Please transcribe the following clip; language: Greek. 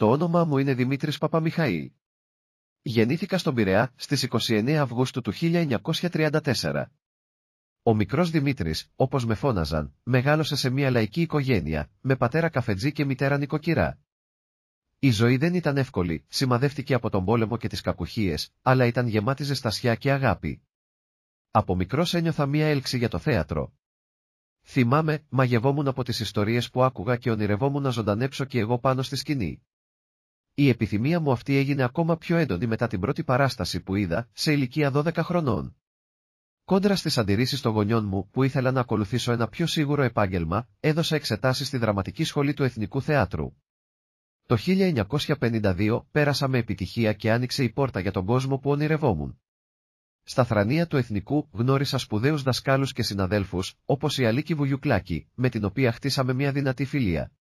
Το όνομα μου είναι Δημήτρης Παπαμιχαήλ. Γεννήθηκα στον Πειραιά στις 29 Αυγούστου του 1934. Ο μικρός Δημήτρης, όπως με φώναζαν, μεγάλωσε σε μια λαϊκή οικογένεια, με πατέρα καφετζή και μητέρα νοικοκυρά. Η ζωή δεν ήταν εύκολη, σημαδεύτηκε από τον πόλεμο και τις κακουχίες, αλλά ήταν γεμάτη ζεστασιά και αγάπη. Από μικρός ένιωθα μία έλξη για το θέατρο. Θυμάμαι, μαγευόμουν από τις ιστορίες που άκουγα και ονειρευόμουν να ζωντανέψω και εγώ πάνω στη σκηνή. Η επιθυμία μου αυτή έγινε ακόμα πιο έντονη μετά την πρώτη παράσταση που είδα, σε ηλικία 12 χρονών. Κόντρα στις αντιρρήσεις των γονιών μου που ήθελα να ακολουθήσω ένα πιο σίγουρο επάγγελμα, έδωσα εξετάσεις στη Δραματική Σχολή του Εθνικού Θεάτρου. Το 1952 πέρασα με επιτυχία και άνοιξε η πόρτα για τον κόσμο που ονειρευόμουν. Στα θρανία του Εθνικού γνώρισα σπουδαίους δασκάλους και συναδέλφους, όπως η Αλίκη Βουγιουκλάκη, με την οποία χτίσαμε μια δυνατή φιλία.